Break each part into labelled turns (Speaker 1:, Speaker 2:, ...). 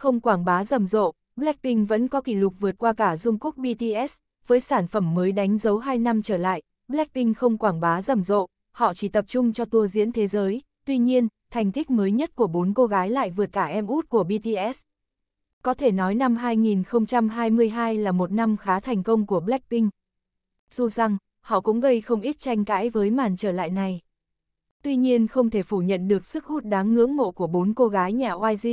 Speaker 1: không quảng bá rầm rộ, Blackpink vẫn có kỷ lục vượt qua cả Jungkook BTS, với sản phẩm mới đánh dấu 2 năm trở lại, Blackpink không quảng bá rầm rộ, họ chỉ tập trung cho tour diễn thế giới, tuy nhiên, thành tích mới nhất của bốn cô gái lại vượt cả em út của BTS. Có thể nói năm 2022 là một năm khá thành công của Blackpink. Dù rằng, họ cũng gây không ít tranh cãi với màn trở lại này. Tuy nhiên không thể phủ nhận được sức hút đáng ngưỡng mộ của bốn cô gái nhà YG.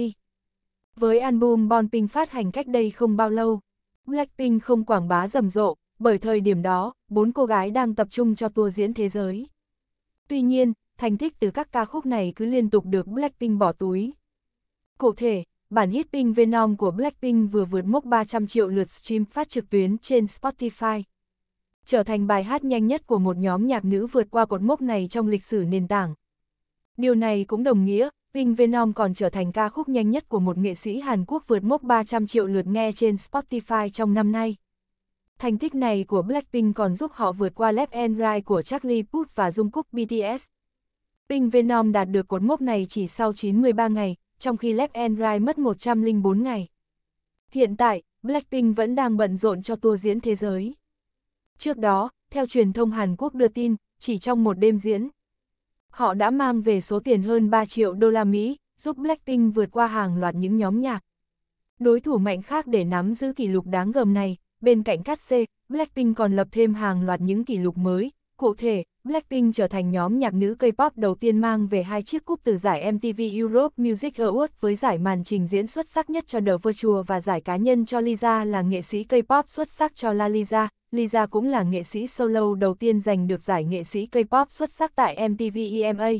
Speaker 1: Với album Bon Ping phát hành cách đây không bao lâu, Blackpink không quảng bá rầm rộ, bởi thời điểm đó, bốn cô gái đang tập trung cho tour diễn thế giới. Tuy nhiên, thành tích từ các ca khúc này cứ liên tục được Blackpink bỏ túi. Cụ thể, bản hit Pink Venom của Blackpink vừa vượt mốc 300 triệu lượt stream phát trực tuyến trên Spotify. Trở thành bài hát nhanh nhất của một nhóm nhạc nữ vượt qua cột mốc này trong lịch sử nền tảng. Điều này cũng đồng nghĩa, Pink Venom còn trở thành ca khúc nhanh nhất của một nghệ sĩ Hàn Quốc vượt mốc 300 triệu lượt nghe trên Spotify trong năm nay. Thành tích này của Blackpink còn giúp họ vượt qua Left and Right của Charlie Puth và Jungkook BTS. Pink Venom đạt được cột mốc này chỉ sau 93 ngày, trong khi Left and Right mất 104 ngày. Hiện tại, Blackpink vẫn đang bận rộn cho tour diễn thế giới. Trước đó, theo truyền thông Hàn Quốc đưa tin, chỉ trong một đêm diễn, họ đã mang về số tiền hơn 3 triệu đô la Mỹ, giúp Blackpink vượt qua hàng loạt những nhóm nhạc. Đối thủ mạnh khác để nắm giữ kỷ lục đáng gờm này, bên cạnh Cát C, Blackpink còn lập thêm hàng loạt những kỷ lục mới, Cụ thể, Blackpink trở thành nhóm nhạc nữ K-pop đầu tiên mang về hai chiếc cúp từ giải MTV Europe Music Awards với giải màn trình diễn xuất sắc nhất cho The Virtual và giải cá nhân cho Lisa là nghệ sĩ K-pop xuất sắc cho La Lisa. Lisa cũng là nghệ sĩ solo đầu tiên giành được giải nghệ sĩ K-pop xuất sắc tại MTV EMA.